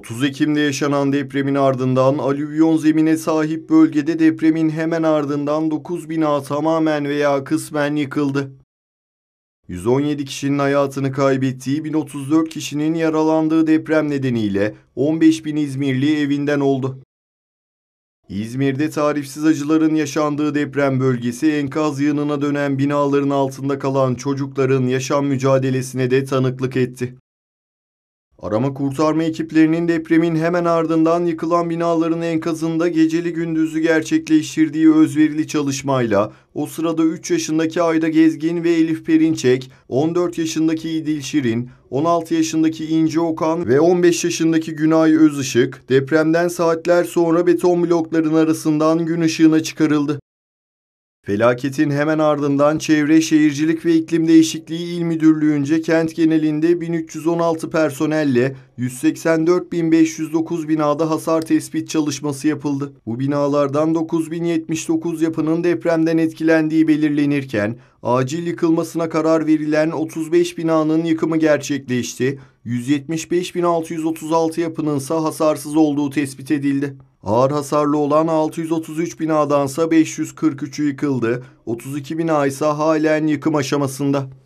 30 Ekim'de yaşanan depremin ardından alüvyon zemine sahip bölgede depremin hemen ardından 9 bina tamamen veya kısmen yıkıldı. 117 kişinin hayatını kaybettiği 1034 kişinin yaralandığı deprem nedeniyle 15 bin İzmirli evinden oldu. İzmir'de tarifsiz acıların yaşandığı deprem bölgesi enkaz yığınına dönen binaların altında kalan çocukların yaşam mücadelesine de tanıklık etti. Arama kurtarma ekiplerinin depremin hemen ardından yıkılan binaların enkazında geceli gündüzü gerçekleştirdiği özverili çalışmayla o sırada 3 yaşındaki Ayda Gezgin ve Elif Perinçek, 14 yaşındaki İdil Şirin, 16 yaşındaki İnce Okan ve 15 yaşındaki Günay Özışık depremden saatler sonra beton blokların arasından gün ışığına çıkarıldı. Felaketin hemen ardından Çevre Şehircilik ve İklim Değişikliği İl Müdürlüğü'nce kent genelinde 1316 personelle 184.509 binada hasar tespit çalışması yapıldı. Bu binalardan 9.079 yapının depremden etkilendiği belirlenirken acil yıkılmasına karar verilen 35 binanın yıkımı gerçekleşti. 175.636 yapının ise hasarsız olduğu tespit edildi. Ağır hasarlı olan 633 binadansa 543'ü yıkıldı, 32 bina ise halen yıkım aşamasında.